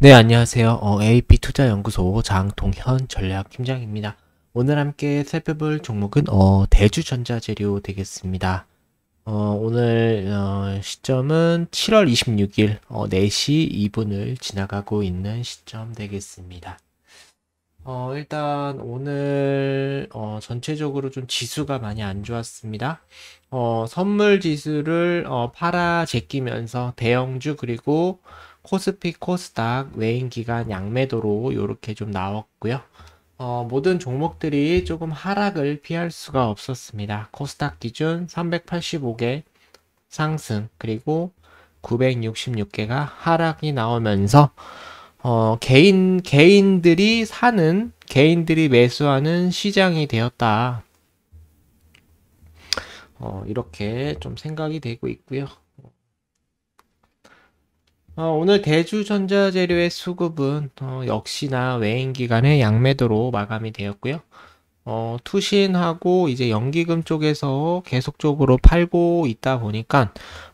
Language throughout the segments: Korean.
네, 안녕하세요. 어, AP투자연구소 장동현 전략팀장입니다. 오늘 함께 살펴볼 종목은 어, 대주전자재료 되겠습니다. 어, 오늘 어, 시점은 7월 26일 어, 4시 2분을 지나가고 있는 시점 되겠습니다. 어, 일단 오늘 어, 전체적으로 좀 지수가 많이 안 좋았습니다. 어, 선물 지수를 어, 팔아 제끼면서 대형주 그리고 코스피, 코스닥, 외인기간 양매도로 이렇게 좀 나왔고요. 어, 모든 종목들이 조금 하락을 피할 수가 없었습니다. 코스닥 기준 385개 상승 그리고 966개가 하락이 나오면서 어, 개인 개인들이 사는 개인들이 매수하는 시장이 되었다. 어, 이렇게 좀 생각이 되고 있고요. 어, 오늘 대주전자재료의 수급은 어, 역시나 외인 기간의 양매도로 마감이 되었고요. 어, 투신하고 이제 연기금 쪽에서 계속적으로 팔고 있다 보니까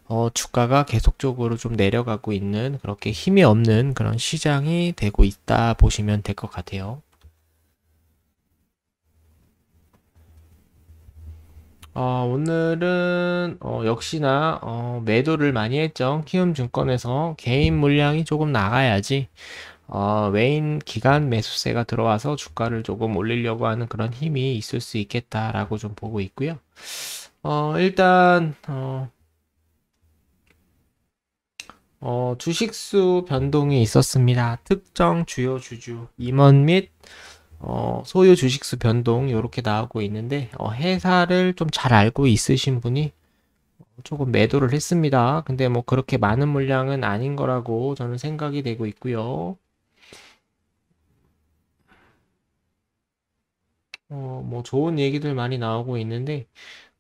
어, 주가가 계속적으로 좀 내려가고 있는 그렇게 힘이 없는 그런 시장이 되고 있다 보시면 될 것 같아요. 어, 오늘은 어, 역시나 어, 매도를 많이 했죠. 키움증권에서 개인 물량이 조금 나가야지 어, 외인 기간 매수세가 들어와서 주가를 조금 올리려고 하는 그런 힘이 있을 수 있겠다라고 좀 보고 있고요. 어, 일단 어, 어, 주식수 변동이 있었습니다. 특정 주요 주주 임원 및 어, 소유 주식수 변동 이렇게 나오고 있는데 어, 회사를 좀 잘 알고 있으신 분이 조금 매도를 했습니다. 근데 뭐 그렇게 많은 물량은 아닌 거라고 저는 생각이 되고 있고요. 어, 뭐 좋은 얘기들 많이 나오고 있는데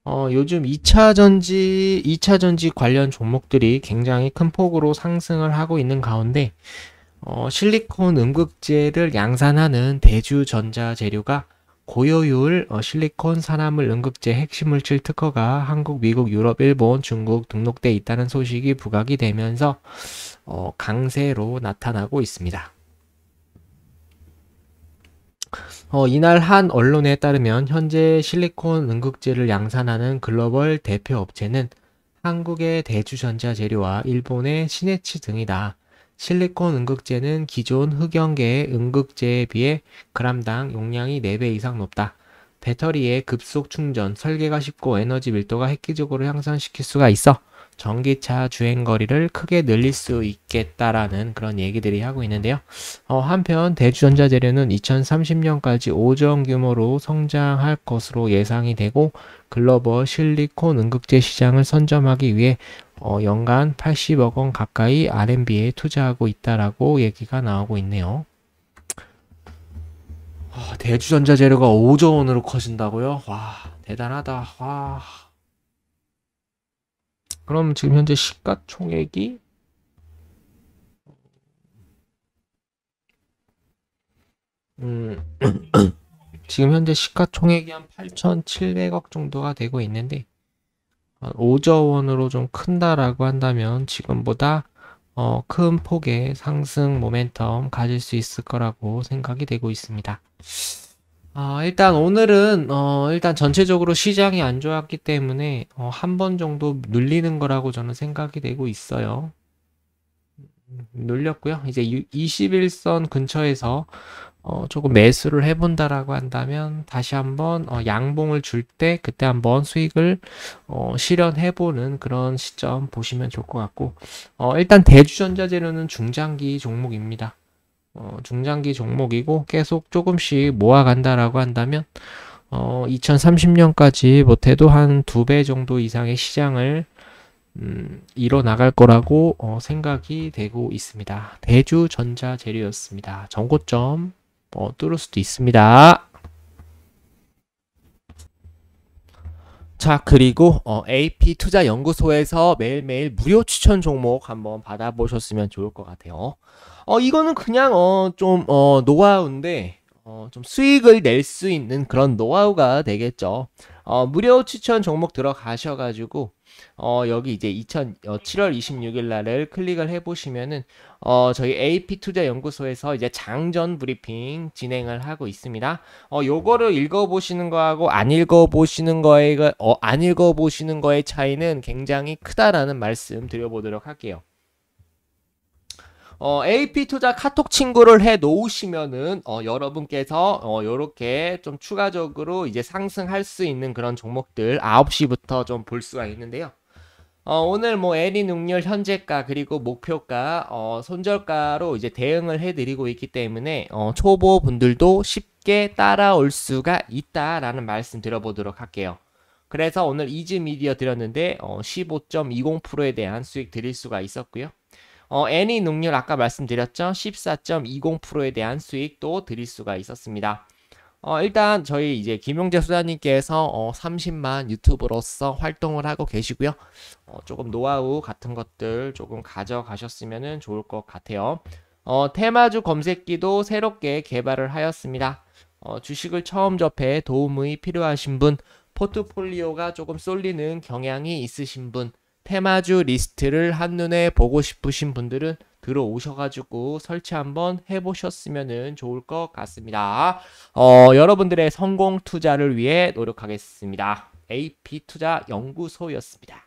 어, 요즘 2차 전지, 2차 전지 관련 종목들이 굉장히 큰 폭으로 상승을 하고 있는 가운데 어, 실리콘 응극제를 양산하는 대주전자 재료가 고효율 어, 실리콘 산화물 응극제 핵심물질 특허가 한국, 미국, 유럽, 일본, 중국 등록돼 있다는 소식이 부각이 되면서 어, 강세로 나타나고 있습니다. 어, 이날 한 언론에 따르면 현재 실리콘 응극제를 양산하는 글로벌 대표 업체는 한국의 대주전자 재료와 일본의 시네치 등이다. 실리콘 응극제는 기존 흑연계의 응극제에 비해 그람당 용량이 4배 이상 높다. 배터리의 급속 충전, 설계가 쉽고 에너지 밀도가 획기적으로 향상시킬 수가 있어 전기차 주행 거리를 크게 늘릴 수 있겠다라는 그런 얘기들이 하고 있는데요. 어, 한편 대주전자재료는 2030년까지 5조 규모로 성장할 것으로 예상이 되고 글로벌 실리콘 응급제 시장을 선점하기 위해 어, 연간 80억 원 가까이 R&B에 투자하고 있다라고 얘기가 나오고 있네요. 어, 대주전자 재료가 5조 원으로 커진다고요? 와 대단하다. 와. 그럼 지금 현재 시가총액이 음, 지금 현재 시가총액이 한 8,700억 정도가 되고 있는데 5조 원으로 좀 큰다라고 한다면 지금보다 어, 큰 폭의 상승 모멘텀 가질 수 있을 거라고 생각이 되고 있습니다. 어, 일단 오늘은 어, 일단 전체적으로 시장이 안 좋았기 때문에 어, 한 번 정도 눌리는 거라고 저는 생각이 되고 있어요. 음, 음, 눌렸고요. 이제 21선 근처에서 어, 조금 매수를 해본다라고 한다면 다시 한번 어, 양봉을 줄 때 그때 한번 수익을 어, 실현해보는 그런 시점 보시면 좋을 것 같고 어, 일단 대주전자재료는 중장기 종목입니다. 어, 중장기 종목이고 계속 조금씩 모아간다라고 한다면 2030년까지 어, 못해도 한 두 배 정도 이상의 시장을 음, 일어나갈 거라고 생각이 되고 있습니다. 대주전자재료였습니다. 정고점 뭐 뚫을 수도 있습니다. 자, 그리고 어, AP 투자 연구소에서 매일매일 무료 추천 종목 한번 받아보셨으면 좋을 것 같아요. 어, 이거는 그냥 어, 좀 어, 노하우인데 어, 좀 수익을 낼 수 있는 그런 노하우가 되겠죠. 어, 무료 추천 종목 들어가셔가지고 어, 여기 이제 2000, 어, 7월 26일 날을 클릭을 해보시면은, 어, 저희 AP투자연구소에서 이제 장전 브리핑 진행을 하고 있습니다. 어, 요거를 읽어보시는 거하고 안 읽어보시는 거에, 어, 안 읽어보시는 거의 차이는 굉장히 크다라는 말씀 드려보도록 할게요. 어, AP 투자 카톡 친구를 해 놓으시면은 어, 여러분께서 어, 요렇게 좀 추가적으로 이제 상승할 수 있는 그런 종목들 9시부터 좀 볼 수가 있는데요. 어, 오늘 뭐 에리 능률 현재가 그리고 목표가 어, 손절가로 이제 대응을 해드리고 있기 때문에 어, 초보 분들도 쉽게 따라올 수가 있다라는 말씀 드려보도록 할게요. 그래서 오늘 이즈 미디어 드렸는데 어, 15.20%에 대한 수익 드릴 수가 있었고요. 어, N의 능률 아까 말씀드렸죠. 14.20%에 대한 수익도 드릴 수가 있었습니다. 어, 일단 저희 이제 김용재 소장님께서 어, 30만 유튜브로서 활동을 하고 계시고요. 어, 조금 노하우 같은 것들 조금 가져가셨으면 좋을 것 같아요. 어, 테마주 검색기도 새롭게 개발을 하였습니다. 어, 주식을 처음 접해 도움이 필요하신 분, 포트폴리오가 조금 쏠리는 경향이 있으신 분, 테마주 리스트를 한눈에 보고 싶으신 분들은 들어오셔가지고 설치 한번 해보셨으면 좋을 것 같습니다. 어, 여러분들의 성공 투자를 위해 노력하겠습니다. AP 투자 연구소였습니다.